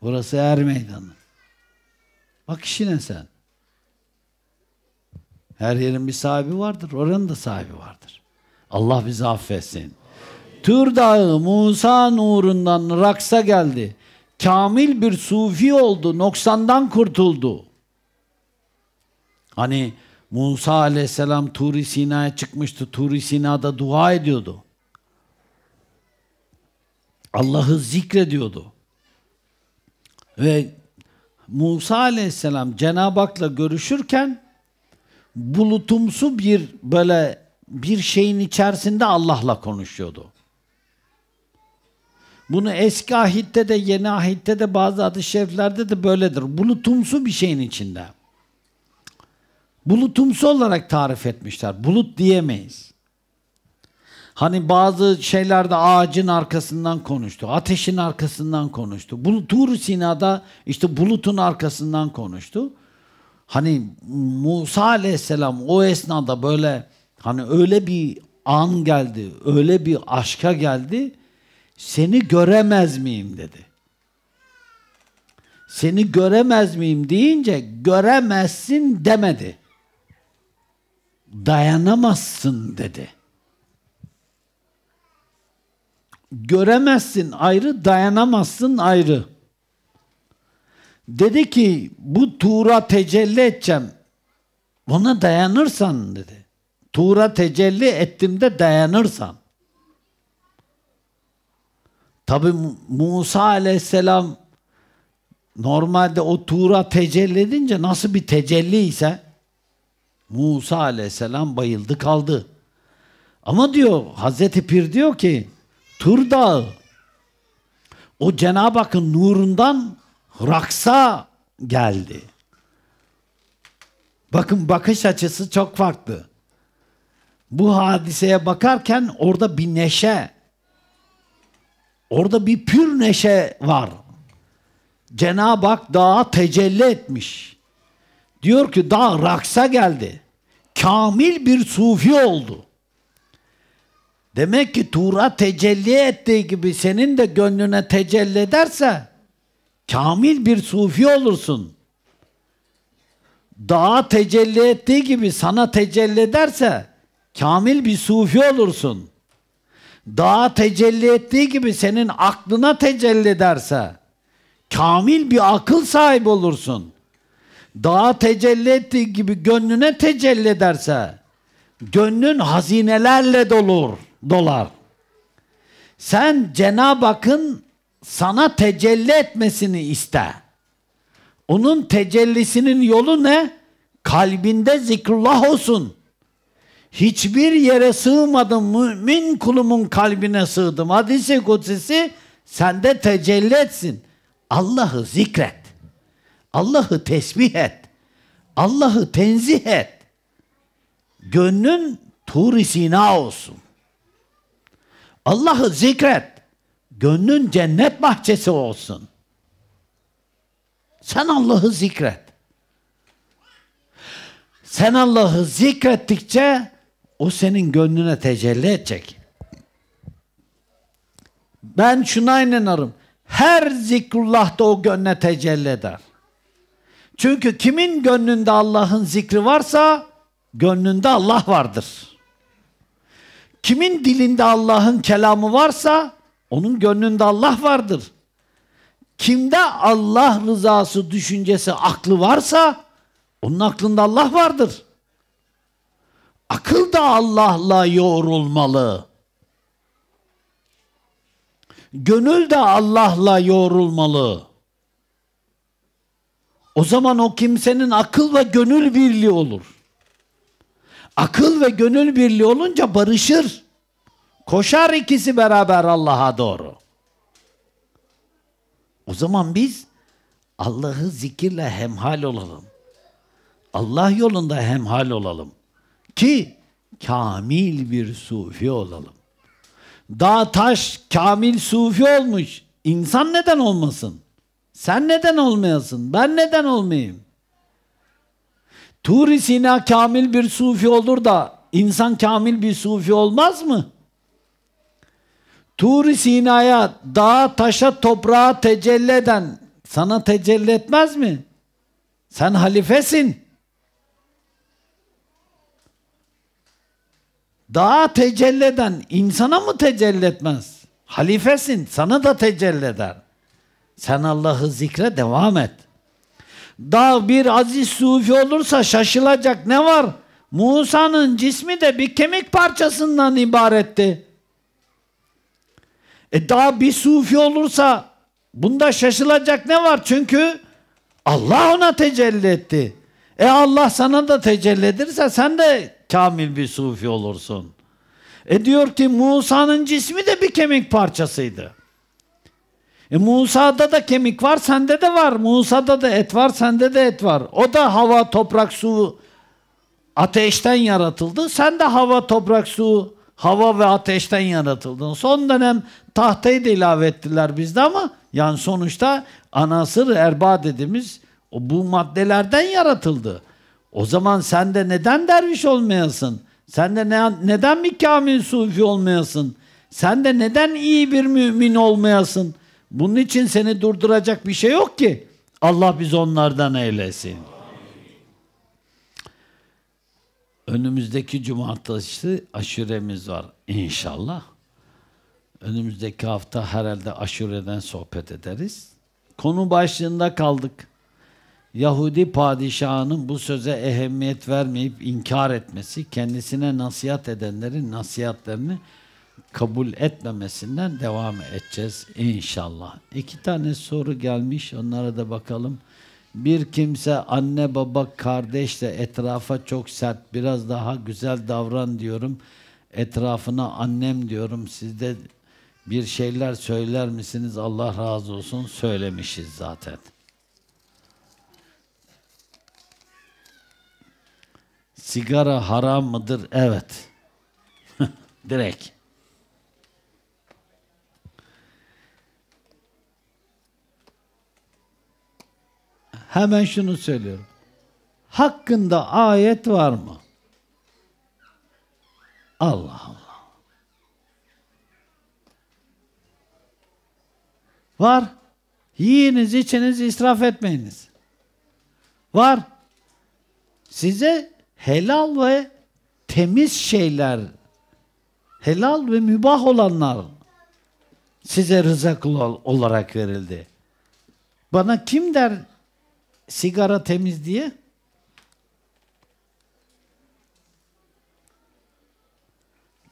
Burası er meydanı. Bak işine sen. Her yerin bir sahibi vardır. Oranın da sahibi vardır. Allah bizi affetsin. Tür dağı Musa nurundan raksa geldi. Kamil bir sufi oldu. Noksandan kurtuldu. Hani Musa aleyhisselam Turi Sina'ya çıkmıştı. Turi Sina'da dua ediyordu. Allah'ı zikrediyordu. Ve Musa aleyhisselam Cenab-ı Hak'la görüşürken bulutumsu bir böyle bir şeyin içerisinde Allah'la konuşuyordu. Bunu eski ahitte de yeni ahitte de bazı adı şeriflerde de böyledir. Bulutumsu bir şeyin içinde. Bulutumsu olarak tarif etmişler. Bulut diyemeyiz. Hani bazı şeylerde ağacın arkasından konuştu, ateşin arkasından konuştu. Bu Tur Sina'da işte bulutun arkasından konuştu. Hani Musa Aleyhisselam o esnada böyle hani öyle bir an geldi, öyle bir aşka geldi. Seni göremez miyim dedi. Seni göremez miyim deyince göremezsin demedi. Dayanamazsın dedi. göremezsin ayrı, dayanamazsın ayrı. Dedi ki bu Tuğra tecelli edeceğim. Ona dayanırsan dedi. Tuğra tecelli ettim de dayanırsan. Tabi Musa aleyhisselam normalde o Tuğra tecelli edince nasıl bir tecelli ise Musa aleyhisselam bayıldı kaldı. Ama diyor Hazreti Pir diyor ki Tur Dağı. O Cenab-ı Hakk'ın nurundan raksa geldi. Bakın bakış açısı çok farklı. Bu hadiseye bakarken orada bir neşe, orada bir pür neşe var. Cenab-ı Hak dağa tecelli etmiş. Diyor ki dağ raksa geldi. Kamil bir sufi oldu. Demek ki Tura tecelli ettiği gibi senin de gönlüne tecelli ederse kamil bir sufi olursun. Dağa tecelli ettiği gibi sana tecelli ederse kamil bir sufi olursun. Dağa tecelli ettiği gibi senin aklına tecelli ederse kamil bir akıl sahibi olursun. Dağa tecelli ettiği gibi gönlüne tecelli ederse gönlün hazinelerle dolur dolar. Sen Cenab-ı Hakk'ın sana tecelli etmesini iste. Onun tecellisinin yolu ne? Kalbinde zikrullah olsun. Hiçbir yere sığmadım mümin kulumun kalbine sığdım. Hadis-i kutsisi sende tecelli etsin. Allah'ı zikret. Allah'ı tesbih et. Allah'ı tenzih et. Gönlün tur sina olsun. Allah'ı zikret. Gönlün cennet bahçesi olsun. Sen Allah'ı zikret. Sen Allah'ı zikrettikçe o senin gönlüne tecelli edecek. Ben şuna inanırım. Her zikrullah da o gönle tecelli eder. Çünkü kimin gönlünde Allah'ın zikri varsa gönlünde Allah vardır. Kimin dilinde Allah'ın kelamı varsa onun gönlünde Allah vardır. Kimde Allah rızası, düşüncesi, aklı varsa onun aklında Allah vardır. Akıl da Allah'la yoğrulmalı. Gönül de Allah'la yoğrulmalı. O zaman o kimsenin akıl ve gönül birliği olur. Akıl ve gönül birliği olunca barışır. Koşar ikisi beraber Allah'a doğru. O zaman biz Allah'ı zikirle hemhal olalım. Allah yolunda hemhal olalım. Ki kamil bir sufi olalım. Dağ taş kamil sufi olmuş. İnsan neden olmasın? Sen neden olmayasın? Ben neden olmayayım? Tur-i Sina kamil bir sufi olur da insan kamil bir sufi olmaz mı? Tur-i Sina'ya dağa taşa toprağa tecelli eden sana tecelli etmez mi? Sen halifesin. Dağa tecelli eden insana mı tecelli etmez? Halifesin sana da tecelli eder. Sen Allah'ı zikre devam et. Da bir aziz sufi olursa şaşılacak ne var? Musa'nın cismi de bir kemik parçasından ibaretti. E daha bir sufi olursa bunda şaşılacak ne var? Çünkü Allah ona tecelli etti. E Allah sana da tecelli edirse sen de kamil bir sufi olursun. E diyor ki Musa'nın cismi de bir kemik parçasıydı. E Musa'da da kemik var, sende de var. Musa'da da et var, sende de et var. O da hava, toprak, su, ateşten yaratıldı. Sen de hava, toprak, su, hava ve ateşten yaratıldın. Son dönem tahtayı da ilave ettiler bizde ama yani sonuçta anasır, erba dediğimiz o, bu maddelerden yaratıldı. O zaman sen de neden derviş olmayasın? Sen de ne, neden bir kamil sufi olmayasın? Sen de neden iyi bir mümin olmayasın?'' Bunun için seni durduracak bir şey yok ki. Allah biz onlardan eylesin. Önümüzdeki cumartesi aşuremiz var inşallah. Önümüzdeki hafta herhalde aşureden sohbet ederiz. Konu başlığında kaldık. Yahudi padişahının bu söze ehemmiyet vermeyip inkar etmesi, kendisine nasihat edenlerin nasihatlerini kabul etmemesinden devam edeceğiz inşallah. İki tane soru gelmiş onlara da bakalım. Bir kimse anne baba kardeşle etrafa çok sert biraz daha güzel davran diyorum. Etrafına annem diyorum Sizde bir şeyler söyler misiniz Allah razı olsun söylemişiz zaten. Sigara haram mıdır? Evet. Direkt. Hemen şunu söylüyorum. Hakkında ayet var mı? Allah Allah. Var. Yiyiniz, içiniz, israf etmeyiniz. Var. Size helal ve temiz şeyler, helal ve mübah olanlar size rızak olarak verildi. Bana kim der sigara temiz diye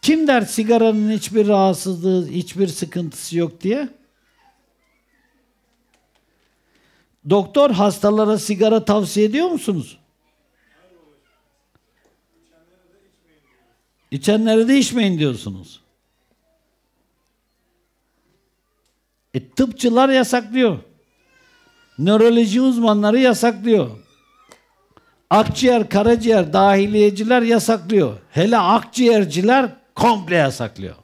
Kim der sigaranın hiçbir rahatsızlığı, hiçbir sıkıntısı yok diye? Doktor hastalara sigara tavsiye ediyor musunuz? İçenlere de içmeyin diyorsunuz. E, tıpçılar yasaklıyor. Nöroloji uzmanları yasaklıyor. Akciğer, karaciğer, dahiliyeciler yasaklıyor. Hele akciğerciler komple yasaklıyor.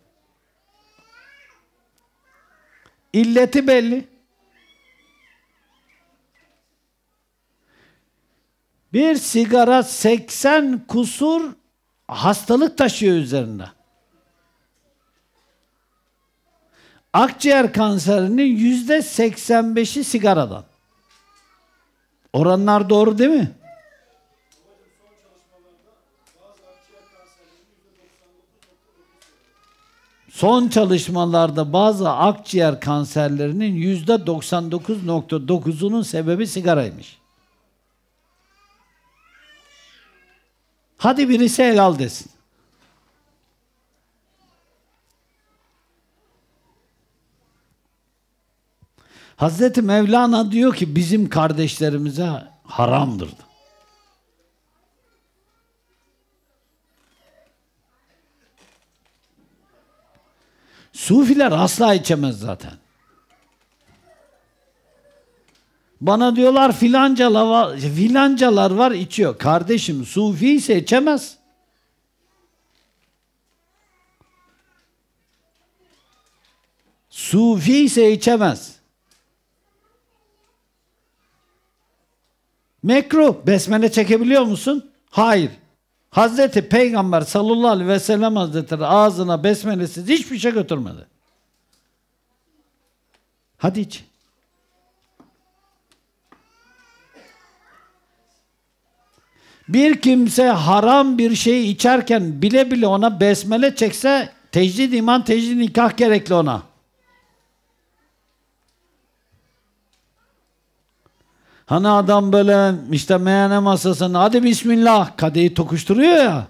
İlleti belli. Bir sigara 80 kusur hastalık taşıyor üzerinde. Akciğer kanserinin yüzde 85'i sigaradan. Oranlar doğru değil mi? Son çalışmalarda bazı akciğer kanserlerinin yüzde %99.9'unun sebebi sigaraymış. Hadi birisi helal desin. Hazreti Mevlana diyor ki bizim kardeşlerimize haramdır. Sufiler asla içemez zaten. Bana diyorlar filanca var, filancalar var içiyor. Kardeşim sufi ise içemez. Sufi ise içemez. Mekruh. Besmele çekebiliyor musun? Hayır. Hazreti Peygamber sallallahu aleyhi ve sellem hazretleri ağzına besmelesiz hiçbir şey götürmedi. Hadi iç. Bir kimse haram bir şeyi içerken bile bile ona besmele çekse tecrid iman, tecrid nikah gerekli ona. Hani adam böyle işte meyhane masasına hadi bismillah kadeyi tokuşturuyor ya.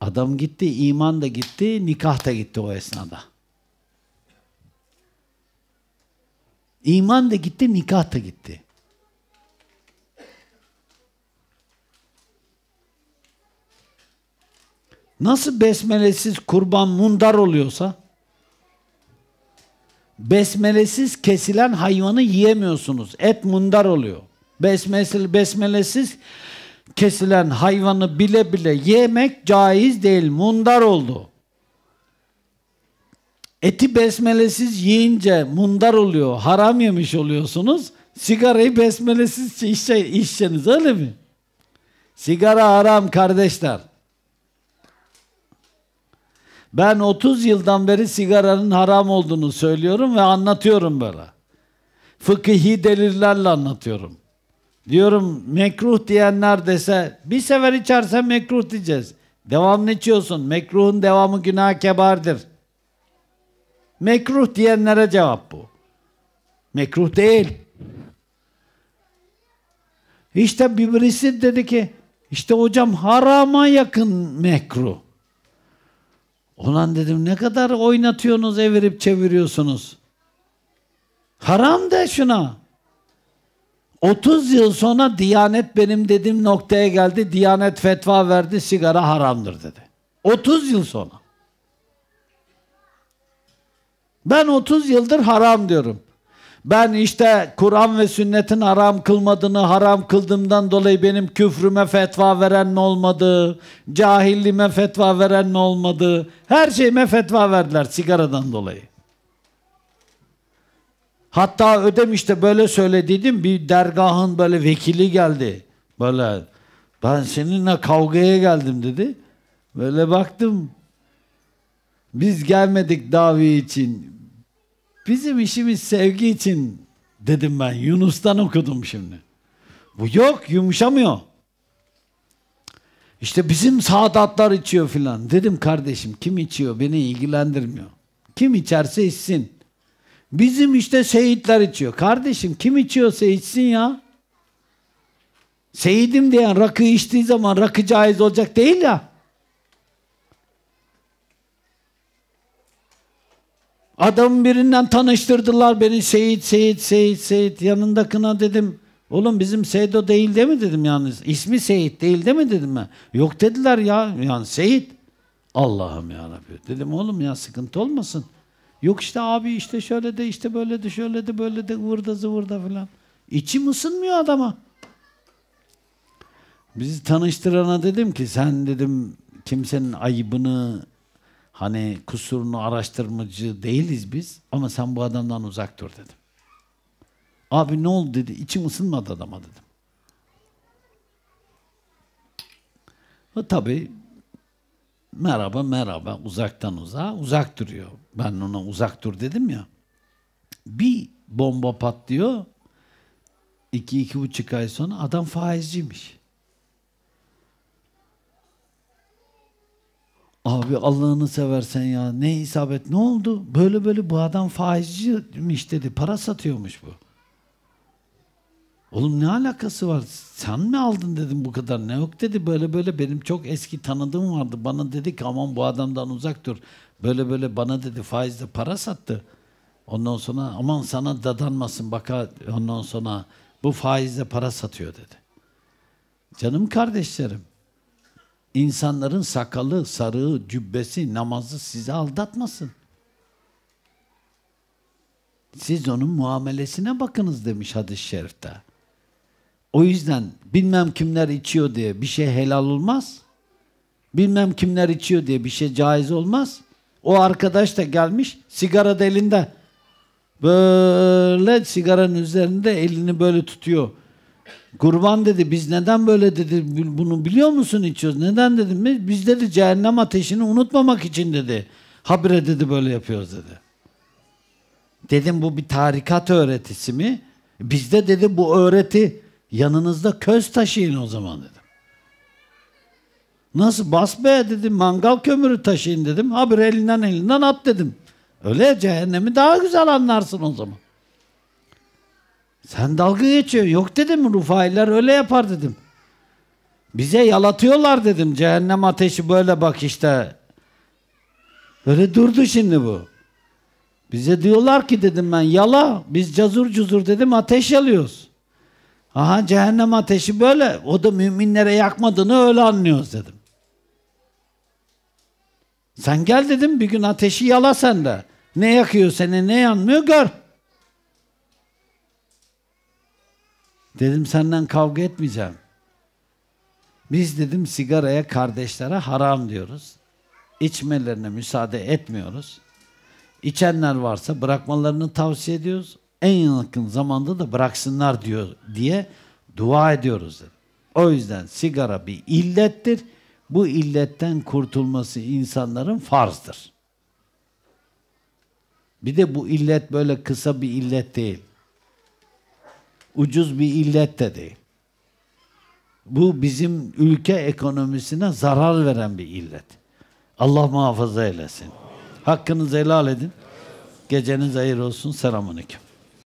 Adam gitti, iman da gitti, nikah da gitti o esnada. İman da gitti, nikah da gitti. Nasıl besmelesiz kurban mundar oluyorsa besmelesiz kesilen hayvanı yiyemiyorsunuz. Et mundar oluyor. Besmesiz, besmelesiz kesilen hayvanı bile bile yemek caiz değil. Mundar oldu. Eti besmelesiz yiyince mundar oluyor. Haram yemiş oluyorsunuz. Sigarayı besmelesiz şey, şey, içseniz öyle mi? Sigara haram kardeşler. Ben 30 yıldan beri sigaranın haram olduğunu söylüyorum ve anlatıyorum böyle. Fıkhi delillerle anlatıyorum. Diyorum mekruh diyenler dese bir sefer içersen mekruh diyeceğiz. Devamını içiyorsun. Mekruhun devamı günah kebardır. Mekruh diyenlere cevap bu. Mekruh değil. İşte bir birisi dedi ki işte hocam harama yakın mekruh. Ulan dedim ne kadar oynatıyorsunuz, evirip çeviriyorsunuz. Haram de şuna. 30 yıl sonra Diyanet benim dediğim noktaya geldi. Diyanet fetva verdi, sigara haramdır dedi. 30 yıl sonra. Ben 30 yıldır haram diyorum. Ben işte Kur'an ve sünnetin haram kılmadığını haram kıldığımdan dolayı benim küfrüme fetva veren mi olmadı? Cahilliğime fetva veren mi olmadı? Her şeyime fetva verdiler sigaradan dolayı. Hatta ödem işte böyle söylediydim bir dergahın böyle vekili geldi. Böyle ben seninle kavgaya geldim dedi. Böyle baktım. Biz gelmedik davi için. Bizim işimiz sevgi için dedim ben. Yunus'tan okudum şimdi. Bu yok yumuşamıyor. İşte bizim saadatlar içiyor filan. Dedim kardeşim kim içiyor beni ilgilendirmiyor. Kim içerse içsin. Bizim işte seyitler içiyor. Kardeşim kim içiyorsa içsin ya. Seyidim diyen rakı içtiği zaman rakı caiz olacak değil ya. Adamı birinden tanıştırdılar beni Seyit, Seyit, Seyit, Seyit. Yanındakına dedim. Oğlum bizim Seydo değil de mi dedim yalnız. İsmi Seyit değil de mi dedim ben. Yok dediler ya yani Seyit. Allah'ım ya Rabbi. Dedim oğlum ya sıkıntı olmasın. Yok işte abi işte şöyle de işte böyle de şöyle de böyle de vurda zıvırda falan. İçim ısınmıyor adama. Bizi tanıştırana dedim ki sen dedim kimsenin ayıbını Hani kusurunu araştırmacı değiliz biz ama sen bu adamdan uzak dur dedim. Abi ne oldu dedi. İçim ısınmadı adama dedim. Ve tabii merhaba merhaba uzaktan uzağa uzak duruyor. Ben ona uzak dur dedim ya. Bir bomba patlıyor. İki, iki buçuk ay sonra adam faizciymiş. Abi Allah'ını seversen ya ne isabet ne oldu? Böyle böyle bu adam faizciymiş dedi. Para satıyormuş bu. Oğlum ne alakası var? Sen mi aldın dedim bu kadar. Ne yok dedi böyle böyle benim çok eski tanıdığım vardı. Bana dedi ki aman bu adamdan uzak dur. Böyle böyle bana dedi faizle para sattı. Ondan sonra aman sana dadanmasın baka ondan sonra bu faizle para satıyor dedi. Canım kardeşlerim İnsanların sakalı, sarığı, cübbesi, namazı sizi aldatmasın. Siz onun muamelesine bakınız demiş hadis-i şerifte. O yüzden bilmem kimler içiyor diye bir şey helal olmaz. Bilmem kimler içiyor diye bir şey caiz olmaz. O arkadaş da gelmiş sigara da elinde. Böyle sigaranın üzerinde elini böyle tutuyor. Kurban dedi biz neden böyle dedi bunu biliyor musun içiyoruz? Neden dedim biz dedi cehennem ateşini unutmamak için dedi. Habire dedi böyle yapıyoruz dedi. Dedim bu bir tarikat öğretisi mi? Bizde dedi bu öğreti yanınızda köz taşıyın o zaman dedim. Nasıl bas be dedim mangal kömürü taşıyın dedim. Habire elinden elinden at dedim. Öyle cehennemi daha güzel anlarsın o zaman. Sen dalga geçiyorsun, Yok dedim Rufailer öyle yapar dedim. Bize yalatıyorlar dedim. Cehennem ateşi böyle bak işte. Böyle durdu şimdi bu. Bize diyorlar ki dedim ben yala. Biz cazur cuzur dedim ateş yalıyoruz. Aha cehennem ateşi böyle. O da müminlere yakmadığını öyle anlıyoruz dedim. Sen gel dedim bir gün ateşi yala sen de. Ne yakıyor seni ne yanmıyor gör. Dedim senden kavga etmeyeceğim. Biz dedim sigaraya kardeşlere haram diyoruz. İçmelerine müsaade etmiyoruz. İçenler varsa bırakmalarını tavsiye ediyoruz. En yakın zamanda da bıraksınlar diyor diye dua ediyoruz. Dedim. O yüzden sigara bir illettir. Bu illetten kurtulması insanların farzdır. Bir de bu illet böyle kısa bir illet değil ucuz bir illet dedi. Bu bizim ülke ekonomisine zarar veren bir illet. Allah muhafaza eylesin. Hakkınızı helal edin. Geceniz hayır olsun. Selamun Aleyküm.